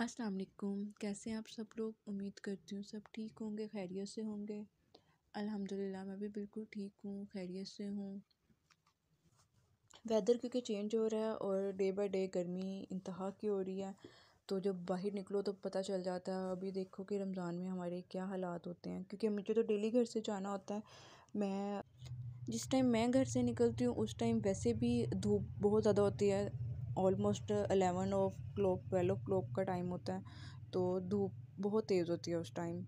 असलकुम कैसे हैं आप सब लोग उम्मीद करती हूँ सब ठीक होंगे खैरियत से होंगे अल्हम्दुलिल्लाह मैं भी बिल्कुल ठीक हूँ खैरियत से हूँ वेदर क्योंकि चेंज हो रहा है और डे बाई डे गर्मी इंतहा की हो रही है तो जब बाहर निकलो तो पता चल जाता है अभी देखो कि रमज़ान में हमारे क्या हालात होते हैं क्योंकि मुझे तो डेली घर से जाना होता है मैं जिस टाइम मैं घर से निकलती हूँ उस टाइम वैसे भी धूप बहुत ज़्यादा होती है almost eleven o'clock twelve o'clock का टाइम होता है तो धूप बहुत तेज़ होती है उस टाइम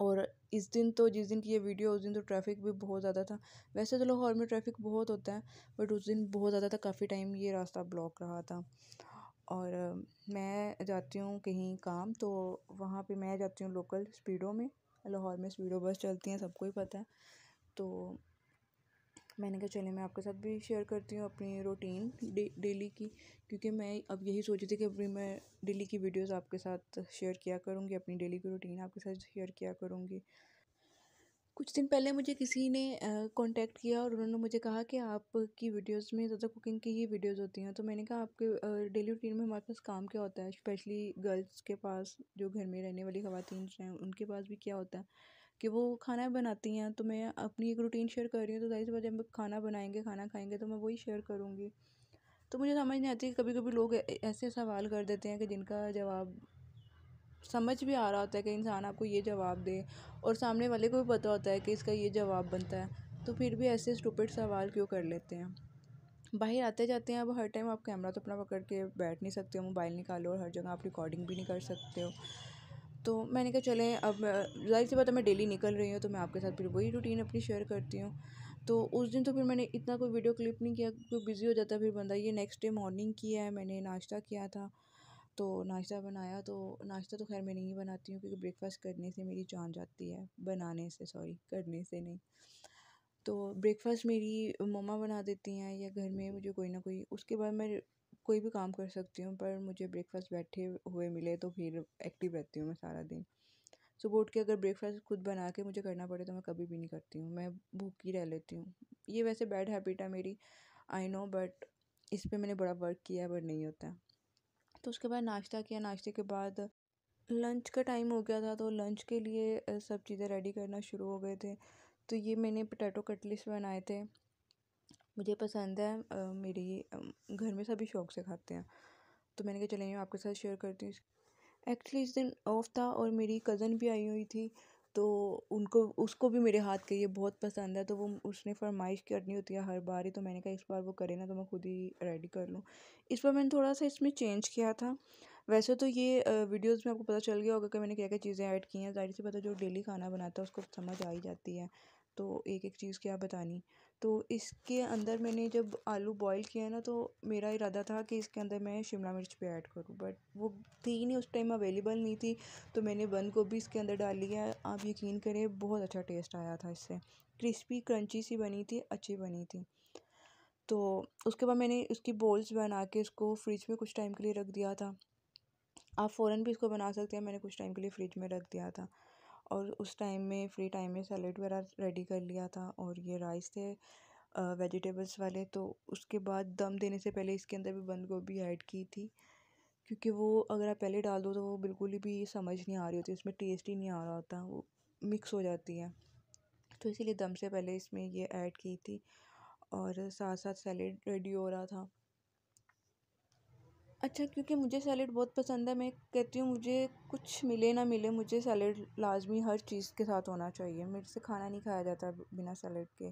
और इस दिन तो जिस दिन की ये वीडियो उस दिन तो ट्रैफिक भी बहुत ज़्यादा था वैसे तो लाहौर में ट्रैफिक बहुत होता है बट उस दिन बहुत ज़्यादा था काफ़ी टाइम ये रास्ता ब्लॉक रहा था और मैं जाती हूँ कहीं काम तो वहाँ पे मैं जाती हूँ लोकल स्पीडों में लाहौर में स्पीडो बस चलती हैं सबको ही पता है तो मैंने कहा चलें मैं आपके साथ भी शेयर करती हूँ अपनी रूटीन डे डेली की क्योंकि मैं अब यही सोच रही थी कि अभी मैं डेली की वीडियोस आपके साथ शेयर किया करूँगी अपनी डेली की रूटीन आपके साथ शेयर किया करूँगी कुछ दिन पहले मुझे किसी ने कांटेक्ट किया और उन्होंने मुझे कहा कि आपकी वीडियोस में ज़्यादा कुकिंग की ही वीडियोस होती हैं तो मैंने कहा आपके डेली रूटीन में हमारे पास काम क्या होता है स्पेशली गर्ल्स के पास जो घर में रहने वाली खातन हैं उनके पास भी क्या होता है कि वो खाना बनाती हैं तो मैं अपनी एक रूटीन शेयर कर रही हूँ तो जाहिर सी बात जब खाना बनाएंगे खाना खाएंगे तो मैं वही शेयर करूँगी तो मुझे समझ नहीं आती कभी कभी लोग ऐसे सवाल कर देते हैं कि जिनका जवाब समझ भी आ रहा होता है कि इंसान आपको ये जवाब दे और सामने वाले को भी पता होता है कि इसका ये जवाब बनता है तो फिर भी ऐसे स्टूपिड सवाल क्यों कर लेते हैं बाहर आते जाते हैं अब हर टाइम आप कैमरा तो अपना पकड़ के बैठ नहीं सकते हो मोबाइल निकालो और हर जगह आप रिकॉर्डिंग भी नहीं कर सकते हो तो मैंने कहा चलें अब ज़ाहिर सी बात है मैं डेली निकल रही हूँ तो मैं आपके साथ फिर वही रूटीन अपनी शेयर करती हूँ तो उस दिन तो फिर मैंने इतना कोई वीडियो क्लिप नहीं किया क्योंकि बिज़ी हो जाता फिर बंदा ये नेक्स्ट डे मॉर्निंग किया है मैंने नाश्ता किया था तो नाश्ता बनाया तो नाश्ता तो खैर मैं नहीं बनाती हूँ क्योंकि ब्रेकफास्ट करने से मेरी जान जाती है बनाने से सॉरी करने से नहीं तो ब्रेकफास्ट मेरी मम्मा बना देती हैं या घर में मुझे कोई ना कोई उसके बाद मैं कोई भी काम कर सकती हूँ पर मुझे ब्रेकफास्ट बैठे हुए मिले तो फिर एक्टिव रहती हूँ मैं सारा दिन सुबह उठ के अगर ब्रेकफास्ट खुद बना के मुझे करना पड़े तो मैं कभी भी नहीं करती हूँ मैं भूखी रह लेती हूँ ये वैसे बैड हैबिट है मेरी आई नो बट इस पर मैंने बड़ा वर्क किया है बट नहीं होता है तो उसके बाद नाश्ता किया नाश्ते के बाद लंच का टाइम हो गया था तो लंच के लिए सब चीज़ें रेडी करना शुरू हो गए थे तो ये मैंने पोटैटो कटलेट्स बनाए थे मुझे पसंद है मेरी घर में सभी शौक़ से खाते हैं तो मैंने कहा चलें आपके साथ शेयर करती हूँ एक्चुअली इस दिन ऑफ था और मेरी कज़न भी आई हुई थी तो उनको उसको भी मेरे हाथ के ये बहुत पसंद है तो वो उसने फरमाइश करनी होती है हर बार ही तो मैंने कहा इस बार वो करे ना तो मैं खुद ही रेडी कर लूँ इस बार मैंने थोड़ा सा इसमें चेंज किया था वैसे तो ये वीडियोस में आपको पता चल गया होगा कि मैंने क्या क्या चीज़ें ऐड की हैं जाहिर सी पता जो डेली खाना बनाता है उसको समझ आ ही जाती है तो एक एक चीज़ क्या बतानी तो इसके अंदर मैंने जब आलू बॉईल किया ना तो मेरा इरादा था कि इसके अंदर मैं शिमला मिर्च भी ऐड करूँ बट वो थी नहीं उस टाइम अवेलेबल नहीं थी तो मैंने बंद गोभी इसके अंदर डाल लिया आप यकीन करें बहुत अच्छा टेस्ट आया था इससे क्रिस्पी क्रंची सी बनी थी अच्छी बनी थी तो उसके बाद मैंने उसकी बॉल्स बना के इसको फ्रिज में कुछ टाइम के लिए रख दिया था आप फ़ौरन भी इसको बना सकते हैं मैंने कुछ टाइम के लिए फ्रिज में रख दिया था और उस टाइम में फ्री टाइम में सैलेड वगैरह रेडी कर लिया था और ये राइस थे वेजिटेबल्स वाले तो उसके बाद दम देने से पहले इसके अंदर भी बंद गोभी ऐड की थी क्योंकि वो अगर आप पहले डाल दो तो वो बिल्कुल भी समझ नहीं आ रही होती इसमें टेस्ट ही नहीं आ रहा होता वो मिक्स हो जाती है तो इसीलिए दम से पहले इसमें ये ऐड की थी और साथ साथ सैलेड रेडी हो रहा था अच्छा क्योंकि मुझे सैलेड बहुत पसंद है मैं कहती हूँ मुझे कुछ मिले ना मिले मुझे सैलेड लाजमी हर चीज़ के साथ होना चाहिए मेरे से खाना नहीं खाया जाता बिना सैलेड के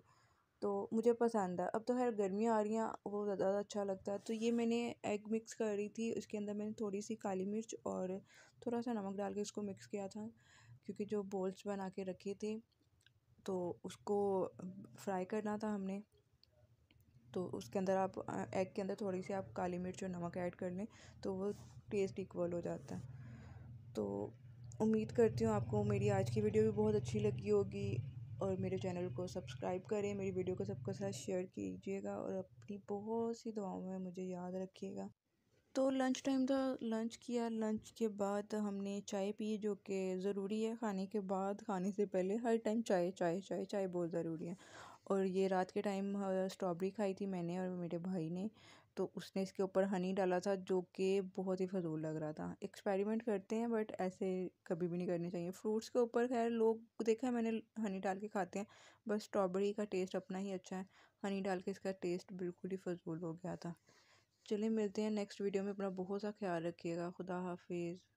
तो मुझे पसंद है अब तो खैर गर्मियाँ आ रही हैं वो ज़्यादा अच्छा लगता है तो ये मैंने एग मिक्स कर रही थी उसके अंदर मैंने थोड़ी सी काली मिर्च और थोड़ा सा नमक डाल के इसको मिक्स किया था क्योंकि जो बोल्स बना के रखे थे तो उसको फ्राई करना था हमने तो उसके अंदर आप एग के अंदर थोड़ी सी आप काली मिर्च और नमक ऐड कर लें तो वो टेस्ट इक्वल हो जाता है तो उम्मीद करती हूँ आपको मेरी आज की वीडियो भी बहुत अच्छी लगी होगी और मेरे चैनल को सब्सक्राइब करें मेरी वीडियो को सबके साथ शेयर कीजिएगा और अपनी बहुत सी दुआओं में मुझे याद रखिएगा तो लंच टाइम था लंच किया लंच के बाद हमने चाय पी जो कि ज़रूरी है खाने के बाद खाने से पहले हर टाइम चाय चाय चाय चाय बहुत ज़रूरी है और ये रात के टाइम स्ट्रॉबेरी खाई थी मैंने और मेरे भाई ने तो उसने इसके ऊपर हनी डाला था जो कि बहुत ही फजूल लग रहा था एक्सपेरिमेंट करते हैं बट ऐसे कभी भी नहीं करने चाहिए फ्रूट्स के ऊपर खैर लोग देखा है मैंने हनी डाल के खाते हैं बस स्ट्रॉबेरी का टेस्ट अपना ही अच्छा है हनी डाल के इसका टेस्ट बिल्कुल ही फजूल हो गया था चलिए मिलते हैं नेक्स्ट वीडियो में अपना बहुत सा ख्याल रखिएगा खुदा हाफिज़